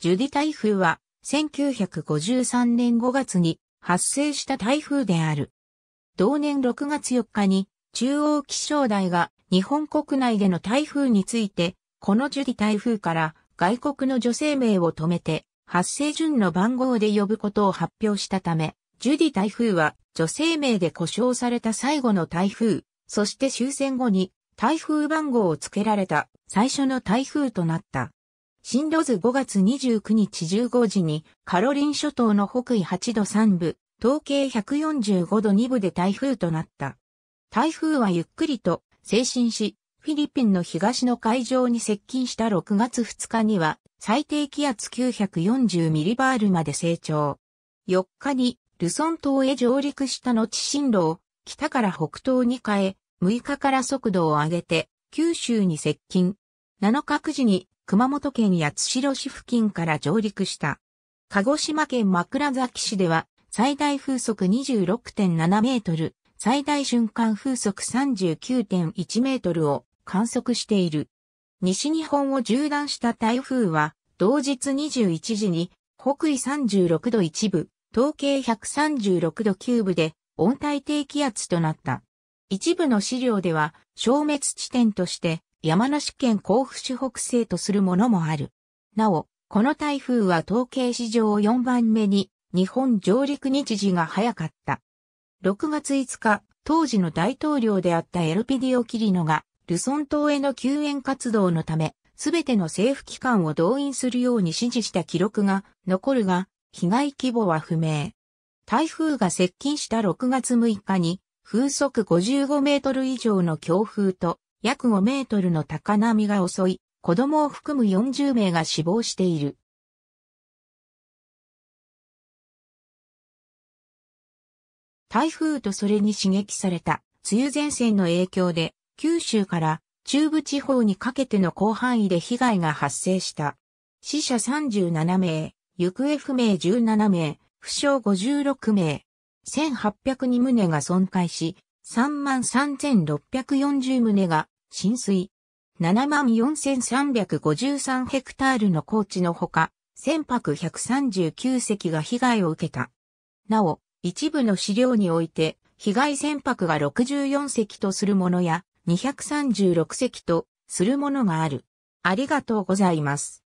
ジュディ台風は1953年5月に発生した台風である。同年6月4日に中央気象台が日本国内での台風について、このジュディ台風から外国の女性名を止めて発生順の番号で呼ぶことを発表したため、ジュディ台風は女性名で呼称された最後の台風、そして終戦後に台風番号を付けられた最初の台風となった。進路図5月29日15時にカロリン諸島の北緯8度3部、統計145度2部で台風となった。台風はゆっくりと精神し、フィリピンの東の海上に接近した6月2日には最低気圧940ミリバールまで成長。4日にルソン島へ上陸した後進路を北から北東に変え、6日から速度を上げて九州に接近。7日9時に熊本県八代市付近から上陸した。鹿児島県枕崎市では、最大風速26.7メートル、最大瞬間風速39.1メートルを観測している。西日本を縦断した台風は、同日21時に、北緯36度一部、東経136度9部で温帯低気圧となった。一部の資料では消滅地点として山梨県甲府市北西とするものもある。なお、この台風は統計史上4番目に日本上陸日時が早かった。6月5日、当時の大統領であったエルピディオ・キリノが、ルソン島への救援活動のため、すべての政府機関を動員するように指示した記録が残るが、被害規模は不明。台風が接近した6月6日に、風速55メートル以上の強風と約5メートルの高波が襲い、子供を含む40名が死亡している。台風とそれに刺激された梅雨前線の影響で九州から中部地方にかけての広範囲で被害が発生した。死者37名、行方不明17名、負傷56名、1802棟が損壊し、33,640棟が浸水。74,353ヘクタールの高地のほか、船舶139隻が被害を受けた。なお、一部の資料において、被害船舶が64隻とするものや、236隻とするものがある。ありがとうございます。